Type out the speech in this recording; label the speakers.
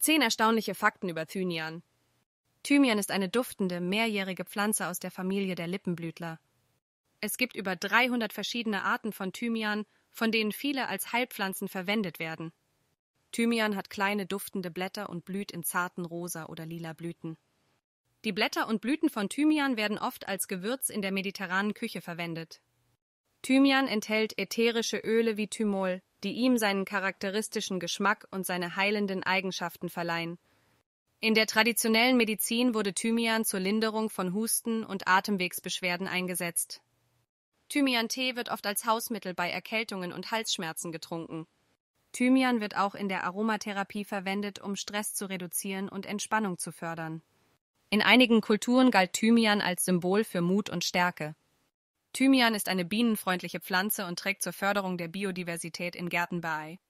Speaker 1: Zehn erstaunliche Fakten über Thymian. Thymian ist eine duftende, mehrjährige Pflanze aus der Familie der Lippenblütler. Es gibt über 300 verschiedene Arten von Thymian, von denen viele als Heilpflanzen verwendet werden. Thymian hat kleine duftende Blätter und blüht in zarten rosa oder lila Blüten. Die Blätter und Blüten von Thymian werden oft als Gewürz in der mediterranen Küche verwendet. Thymian enthält ätherische Öle wie Thymol, die ihm seinen charakteristischen Geschmack und seine heilenden Eigenschaften verleihen. In der traditionellen Medizin wurde Thymian zur Linderung von Husten und Atemwegsbeschwerden eingesetzt. Thymian-Tee wird oft als Hausmittel bei Erkältungen und Halsschmerzen getrunken. Thymian wird auch in der Aromatherapie verwendet, um Stress zu reduzieren und Entspannung zu fördern. In einigen Kulturen galt Thymian als Symbol für Mut und Stärke. Thymian ist eine bienenfreundliche Pflanze und trägt zur Förderung der Biodiversität in Gärten bei.